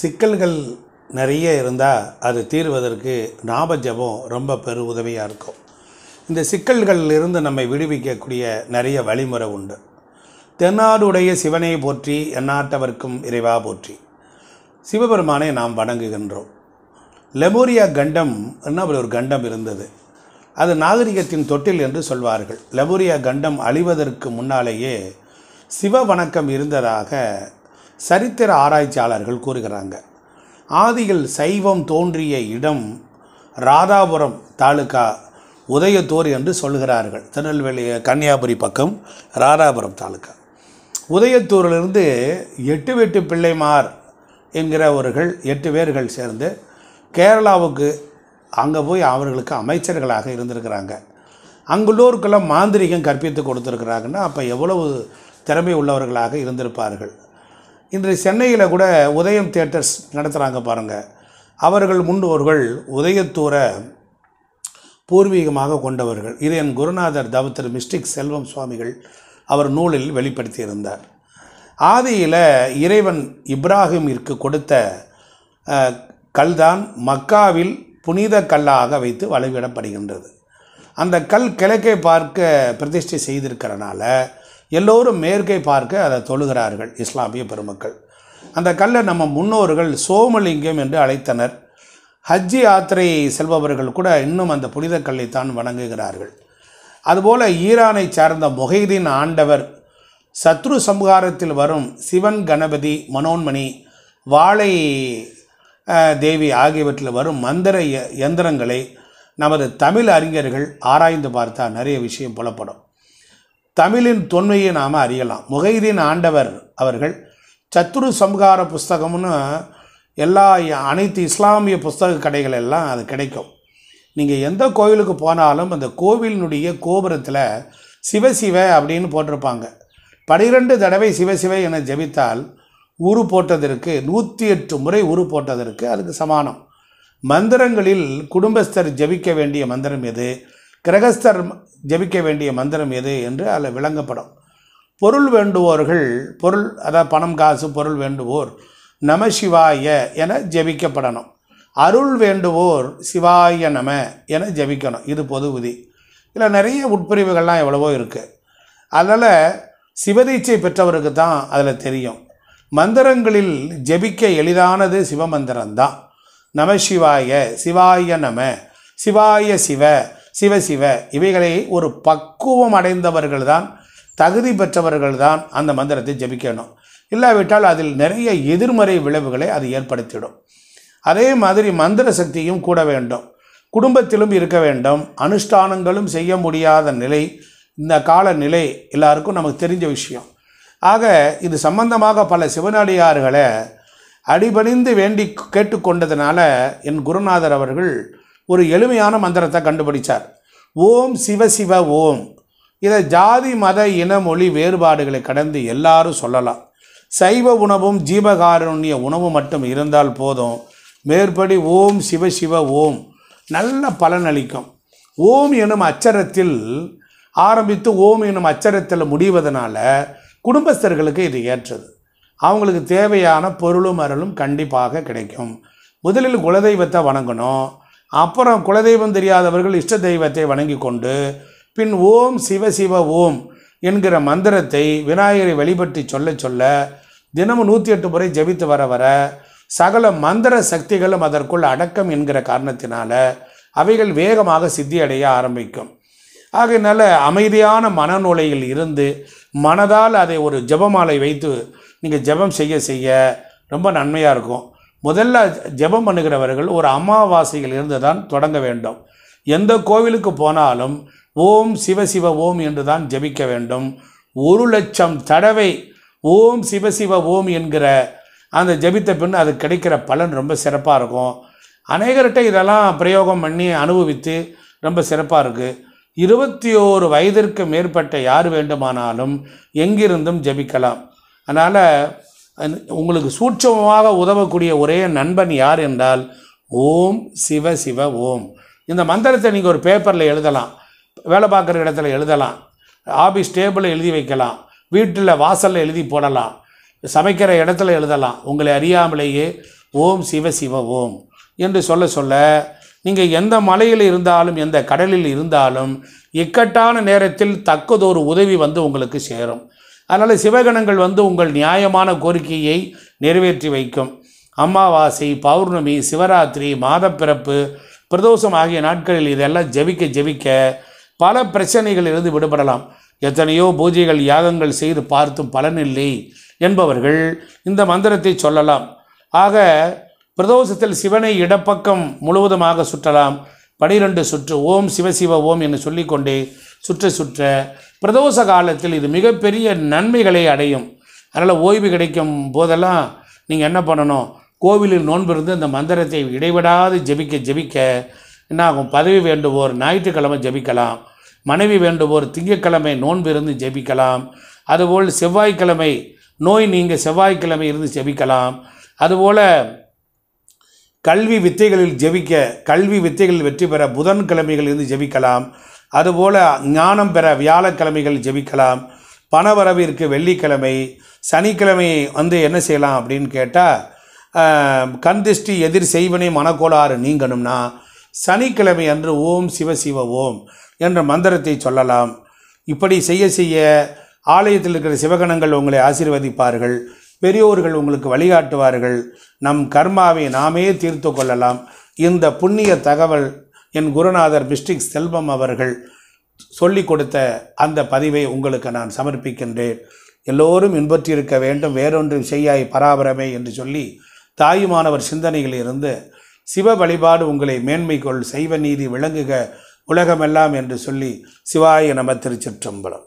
சிக்கல்கள் நிறைய இருந்தால் அது தீர்வதற்கு நாப ரொம்ப பெரு உதவியாக இருக்கும் இந்த சிக்கல்களிலிருந்து நம்மை விடுவிக்கக்கூடிய நிறைய வழிமுறை உண்டு தென்னாடுடைய சிவனை போற்றி எந்நாட்டவர்க்கும் இறைவா போற்றி சிவபெருமானை நாம் வணங்குகின்றோம் லெமோரியா கண்டம் என்ன அப்படி ஒரு கண்டம் இருந்தது அது நாகரிகத்தின் தொட்டில் என்று சொல்வார்கள் லெமோரியா கண்டம் அழிவதற்கு முன்னாலேயே சிவ வணக்கம் இருந்ததாக சரித்திர ஆராய்ச்சியாளர்கள் கூறுகிறாங்க ஆதியில் சைவம் தோன்றிய இடம் ராதாபுரம் தாலுக்கா உதயத்தூர் என்று சொல்கிறார்கள் திருநெல்வேலி கன்னியாகுமரி பக்கம் ராதாபுரம் தாலுக்கா உதயத்தூரிலிருந்து எட்டு வெட்டு பிள்ளைமார் என்கிறவர்கள் எட்டு பேர்கள் சேர்ந்து கேரளாவுக்கு அங்கே போய் அவர்களுக்கு அமைச்சர்களாக இருந்திருக்கிறாங்க அங்குள்ளோருக்கெல்லாம் மாந்திரிகம் கற்பித்து கொடுத்துருக்குறாங்கன்னா அப்போ எவ்வளவு திறமை உள்ளவர்களாக இருந்திருப்பார்கள் இன்று சென்னையில் கூட உதயம் தேட்டர்ஸ் நடத்துகிறாங்க பாருங்கள் அவர்கள் முன்னோர்கள் உதயத்தூரை பூர்வீகமாக கொண்டவர்கள் இது என் குருநாதர் தவத்திரு மிஸ்டிக் செல்வம் சுவாமிகள் அவர் நூலில் வெளிப்படுத்தியிருந்தார் ஆதியில் இறைவன் இப்ராஹிமிற்கு கொடுத்த கல்தான் மக்காவில் புனித கல்லாக வைத்து வளைவிடப்படுகின்றது அந்த கல் கிழக்கை பார்க்க பிரதிஷ்டை செய்திருக்கிறனால எல்லோரும் மேற்கை பார்க்க அதை தொழுகிறார்கள் இஸ்லாமிய பெருமக்கள் அந்த கல்லை நம்ம முன்னோர்கள் சோமலிங்கம் என்று அழைத்தனர் ஹஜ்ஜி யாத்திரை செல்பவர்கள் கூட இன்னும் அந்த புனித கல்லைத்தான் வணங்குகிறார்கள் அதுபோல் ஈரானை சார்ந்த முகைதீன் ஆண்டவர் சத்ரு சம்ஹாரத்தில் வரும் சிவன் கணபதி மனோன்மணி வாழை தேவி ஆகியவற்றில் வரும் மந்திர யந்திரங்களை நமது தமிழ் அறிஞர்கள் ஆராய்ந்து பார்த்தா நிறைய விஷயம் புலப்படும் தமிழின் தொன்மையை நாம் அறியலாம் முகைதீன் ஆண்டவர் அவர்கள் சத்துரு சம்ஹார புஸ்தகம்னு எல்லா அனைத்து இஸ்லாமிய புஸ்தக கடைகள் எல்லாம் அது கிடைக்கும் நீங்கள் எந்த கோவிலுக்கு போனாலும் அந்த கோவிலினுடைய கோபுரத்தில் சிவசிவ அப்படின்னு போட்டிருப்பாங்க பனிரெண்டு தடவை சிவசிவ என ஜெபித்தால் உரு போட்டதற்கு நூற்றி எட்டு முறை உரு போட்டதற்கு அதுக்கு சமானம் மந்திரங்களில் குடும்பஸ்தர் ஜபிக்க வேண்டிய மந்திரம் எது கிரகஸ்தர் ஜெபிக்க வேண்டிய மந்திரம் எது என்று அதில் விளங்கப்படும் பொருள் வேண்டுவோர்கள் பொருள் அதாவது பணம் காசு பொருள் வேண்டுவோர் நம சிவாய என ஜெபிக்கப்படணும் அருள் வேண்டுவோர் சிவாய நம என ஜபிக்கணும் இது பொது விதி இதில் நிறைய உட்பிரிவுகள்லாம் எவ்வளவோ இருக்குது அதனால் சிவதீச்சை பெற்றவருக்கு தான் அதில் தெரியும் மந்திரங்களில் ஜெபிக்க எளிதானது சிவமந்திரம்தான் நம சிவாய சிவாய நம சிவாய சிவ சிவசிவ இவைகளை ஒரு பக்குவம் அடைந்தவர்கள் தான் தகுதி பெற்றவர்கள் தான் அந்த மந்திரத்தை ஜபிக்கணும் இல்லாவிட்டால் அதில் நிறைய எதிர்மறை விளைவுகளை அது ஏற்படுத்திடும் அதே மாதிரி மந்திர சக்தியும் கூட வேண்டும் குடும்பத்திலும் இருக்க வேண்டும் அனுஷ்டானங்களும் செய்ய முடியாத நிலை இந்த கால நிலை எல்லாருக்கும் நமக்கு தெரிஞ்ச விஷயம் ஆக இது சம்பந்தமாக பல சிவனடியார்களை அடிபணிந்து வேண்டி கேட்டுக்கொண்டதுனால என் குருநாதர் அவர்கள் ஒரு எளிமையான மந்திரத்தை கண்டுபிடிச்சார் ஓம் சிவசிவ ஓம் இதை ஜாதி மத இன மொழி வேறுபாடுகளை கடந்து எல்லாரும் சொல்லலாம் சைவ உணவும் ஜீவகாருண்ய உணவு மட்டும் இருந்தால் போதும் மேற்படி ஓம் சிவசிவ ஓம் நல்ல பலனளிக்கும் ஓம் எனும் அச்சரத்தில் ஆரம்பித்து ஓம் எனும் அச்சரத்தில் முடிவதனால குடும்பஸ்தர்களுக்கு இது ஏற்றது அவங்களுக்கு தேவையான பொருளும் அருளும் கண்டிப்பாக கிடைக்கும் முதலில் குலதெய்வத்தை வணங்கணும் அப்புறம் குலதெய்வம் தெரியாதவர்கள் இஷ்ட தெய்வத்தை வணங்கி கொண்டு பின் ஓம் சிவ சிவ ஓம் என்கிற மந்திரத்தை விநாயகரை வழிபட்டு சொல்ல சொல்ல தினமும் நூற்றி எட்டு முறை ஜபித்து வர வர சகல மந்திர சக்திகளும் அதற்குள் அடக்கம் என்கிற காரணத்தினால அவைகள் வேகமாக சித்தியடைய ஆரம்பிக்கும் ஆகையினால அமைதியான மனநிலையில் இருந்து மனதால் அதை ஒரு ஜபமாலை வைத்து நீங்கள் ஜபம் செய்ய செய்ய ரொம்ப நன்மையாக இருக்கும் முதல்ல ஜெபம் பண்ணுகிறவர்கள் ஒரு அமாவாசையில் இருந்து தான் தொடங்க வேண்டும் எந்த கோவிலுக்கு போனாலும் ஓம் சிவசிவ ஓம் என்று தான் ஜபிக்க வேண்டும் ஒரு லட்சம் தடவை ஓம் சிவசிவ ஓம் என்கிற அந்த ஜபித்த பின் அது கிடைக்கிற பலன் ரொம்ப சிறப்பாக இருக்கும் அநேகர்கிட்ட இதெல்லாம் பிரயோகம் பண்ணி அனுபவித்து ரொம்ப சிறப்பாக இருக்குது இருபத்தி ஓரு வயதிற்கு மேற்பட்ட யார் வேண்டுமானாலும் எங்கிருந்தும் ஜபிக்கலாம் அதனால் உங்களுக்கு சூட்சமாக உதவக்கூடிய ஒரே நண்பன் யார் என்றால் ஓம் சிவ சிவ ஓம் இந்த மந்திரத்தை நீங்கள் ஒரு பேப்பரில் எழுதலாம் வேலை பார்க்குற இடத்துல எழுதலாம் ஆஃபீஸ் டேபிளில் எழுதி வைக்கலாம் வீட்டில் வாசலில் எழுதி போடலாம் சமைக்கிற இடத்துல எழுதலாம் உங்களை அறியாமலேயே ஓம் சிவ சிவ ஓம் என்று சொல்ல சொல்ல நீங்கள் எந்த மலையில் இருந்தாலும் எந்த கடலில் இருந்தாலும் இக்கட்டான நேரத்தில் தக்கதொரு உதவி வந்து உங்களுக்கு சேரும் அதனால் சிவகணங்கள் வந்து உங்கள் நியாயமான கோரிக்கையை நிறைவேற்றி வைக்கும் அமாவாசை பௌர்ணமி சிவராத்திரி மாதப்பிறப்பு பிரதோஷம் ஆகிய நாட்களில் இதெல்லாம் ஜெபிக்க ஜெபிக்க பல பிரச்சனைகளிலிருந்து விடுபடலாம் எத்தனையோ பூஜைகள் யாகங்கள் செய்து பார்த்தும் பலனில்லை என்பவர்கள் இந்த மந்திரத்தை சொல்லலாம் ஆக பிரதோஷத்தில் சிவனை இடப்பக்கம் முழுவதுமாக சுற்றலாம் பனிரெண்டு சுற்று ஓம் சிவசிவ ஓம் என்று சொல்லிக்கொண்டே சுற்ற சுற்ற பிரதோஷ காலத்தில் இது மிகப்பெரிய நன்மைகளை அடையும் அதனால் ஓய்வு கிடைக்கும் போதெல்லாம் நீங்கள் என்ன பண்ணணும் கோவிலில் நோன்பிருந்து அந்த மந்திரத்தை இடைவிடாது ஜபிக்க ஜபிக்க என்ன ஆகும் பதவி வேண்டுவோர் ஞாயிற்றுக்கிழமை ஜபிக்கலாம் மனைவி வேண்டுவோர் திங்கக்கிழமை நோன்பு இருந்து ஜபிக்கலாம் அதுபோல் செவ்வாய்க்கிழமை நோய் நீங்கள் செவ்வாய்க்கிழமை இருந்து ஜபிக்கலாம் அதுபோல் கல்வி வித்தைகளில் ஜெபிக்க கல்வி வித்தைகளில் வெற்றி பெற புதன்கிழமைகள் இருந்து ஜெபிக்கலாம் அதுபோல் ஞானம் பெற வியாழக்கிழமைகள் ஜெபிக்கலாம் பணவரவிற்கு வெள்ளிக்கிழமை சனிக்கிழமை வந்து என்ன செய்யலாம் அப்படின்னு கேட்டால் கந்திஷ்டி எதிர் செய்வனை மனக்கோளாறு நீங்கணும்னா சனிக்கிழமை அன்று ஓம் சிவ சிவ ஓம் என்ற மந்திரத்தை சொல்லலாம் இப்படி செய்ய செய்ய ஆலயத்தில் இருக்கிற சிவகணங்கள் உங்களை ஆசீர்வதிப்பார்கள் பெரியோர்கள் உங்களுக்கு வழிகாட்டுவார்கள் நம் கர்மாவை நாமே தீர்த்து கொள்ளலாம் இந்த புண்ணிய தகவல் என் குருநாதர் பிஸ்டிக் செல்வம் அவர்கள் சொல்லி கொடுத்த அந்த பதிவை உங்களுக்கு நான் சமர்ப்பிக்கின்றேன் எல்லோரும் இன்பற்றிருக்க வேண்டும் வேறொன்று செய்யாய் பராபரமே என்று சொல்லி தாயுமானவர் சிந்தனையிலிருந்து சிவ வழிபாடு உங்களை கொள் செய்வ நீதி விளங்குக உலகமெல்லாம் என்று சொல்லி சிவாய நம திருச்சிற்றம்பலம்